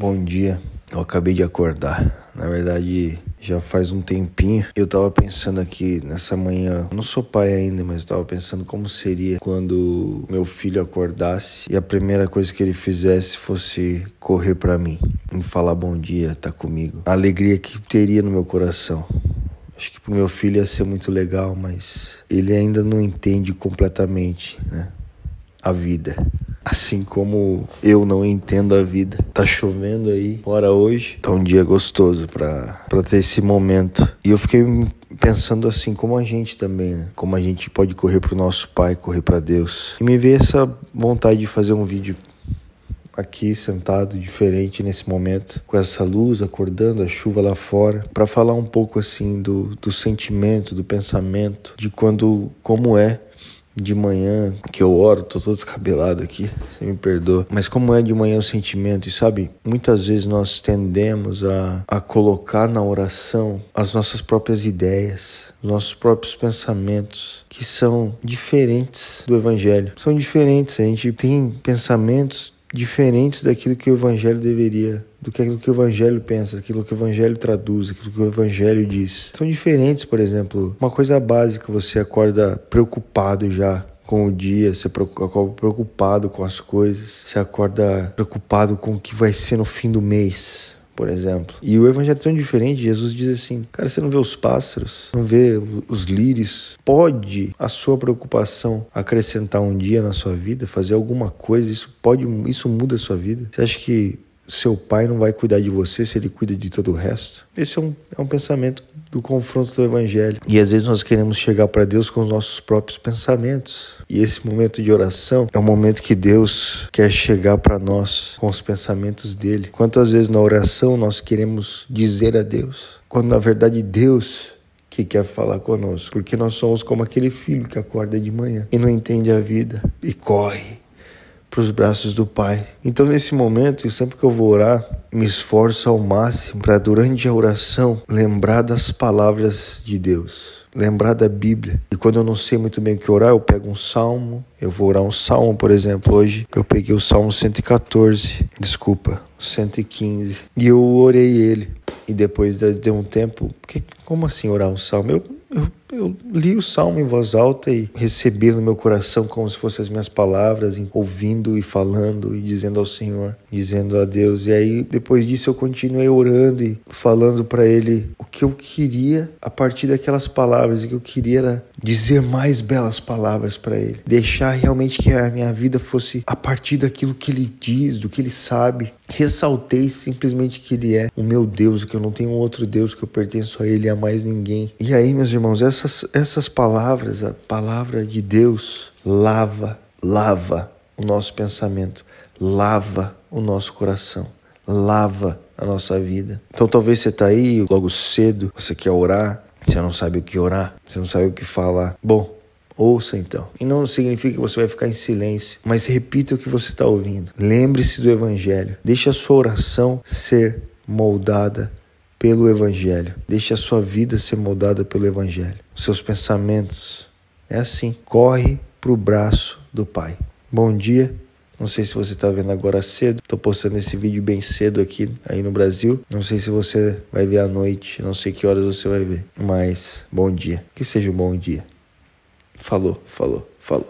Bom dia. Eu acabei de acordar. Na verdade, já faz um tempinho. Eu tava pensando aqui nessa manhã. Não sou pai ainda, mas tava pensando como seria quando meu filho acordasse e a primeira coisa que ele fizesse fosse correr para mim, me falar bom dia, tá comigo. A alegria que teria no meu coração. Acho que pro meu filho ia ser muito legal, mas ele ainda não entende completamente, né? a vida. Assim como eu não entendo a vida. Tá chovendo aí, fora hoje. Tá um dia gostoso pra, pra ter esse momento. E eu fiquei pensando assim, como a gente também, né? Como a gente pode correr pro nosso Pai, correr para Deus. E me veio essa vontade de fazer um vídeo aqui sentado diferente nesse momento, com essa luz acordando, a chuva lá fora, para falar um pouco assim do, do sentimento, do pensamento, de quando como é de manhã que eu oro, tô todo descabelado aqui, você me perdoa. Mas como é de manhã o sentimento, e sabe, muitas vezes nós tendemos a, a colocar na oração as nossas próprias ideias, nossos próprios pensamentos, que são diferentes do Evangelho. São diferentes, a gente tem pensamentos diferentes daquilo que o evangelho deveria, do que aquilo que o evangelho pensa, daquilo que o evangelho traduz, daquilo que o evangelho diz. São diferentes, por exemplo, uma coisa básica, você acorda preocupado já com o dia, você acorda preocupado com as coisas, você acorda preocupado com o que vai ser no fim do mês por exemplo. E o evangelho é tão diferente, Jesus diz assim: Cara, você não vê os pássaros, não vê os lírios. Pode a sua preocupação acrescentar um dia na sua vida, fazer alguma coisa, isso pode, isso muda a sua vida. Você acha que seu pai não vai cuidar de você se ele cuida de todo o resto? Esse é um, é um pensamento do confronto do Evangelho. E às vezes nós queremos chegar para Deus com os nossos próprios pensamentos. E esse momento de oração é o momento que Deus quer chegar para nós com os pensamentos dele. Quantas vezes na oração nós queremos dizer a Deus, quando na verdade Deus que quer falar conosco, porque nós somos como aquele filho que acorda de manhã e não entende a vida e corre para os braços do Pai. Então, nesse momento, sempre que eu vou orar, me esforço ao máximo para, durante a oração, lembrar das palavras de Deus, lembrar da Bíblia. E quando eu não sei muito bem o que orar, eu pego um salmo, eu vou orar um salmo, por exemplo, hoje eu peguei o salmo 114, desculpa, 115, e eu orei ele. E depois de um tempo, como assim orar um salmo? Eu, eu eu li o salmo em voz alta e recebi no meu coração como se fossem as minhas palavras, ouvindo e falando e dizendo ao Senhor, dizendo a Deus. E aí, depois disso, eu continuei orando e falando para Ele o que eu queria a partir daquelas palavras. O que eu queria era dizer mais belas palavras para Ele, deixar realmente que a minha vida fosse a partir daquilo que Ele diz, do que Ele sabe. Ressaltei simplesmente que Ele é o meu Deus, que eu não tenho outro Deus, que eu pertenço a Ele, a mais ninguém. E aí, meus irmãos, essa essas, essas palavras, a palavra de Deus, lava, lava o nosso pensamento, lava o nosso coração, lava a nossa vida. Então talvez você está aí logo cedo, você quer orar, você não sabe o que orar, você não sabe o que falar. Bom, Ouça então. E não significa que você vai ficar em silêncio, mas repita o que você está ouvindo. Lembre-se do Evangelho. Deixe a sua oração ser moldada pelo Evangelho. Deixe a sua vida ser moldada pelo Evangelho. Os seus pensamentos. É assim. Corre para o braço do Pai. Bom dia. Não sei se você está vendo agora cedo. Estou postando esse vídeo bem cedo aqui, aí no Brasil. Não sei se você vai ver à noite. Não sei que horas você vai ver. Mas bom dia. Que seja um bom dia. Falou, falou, falou.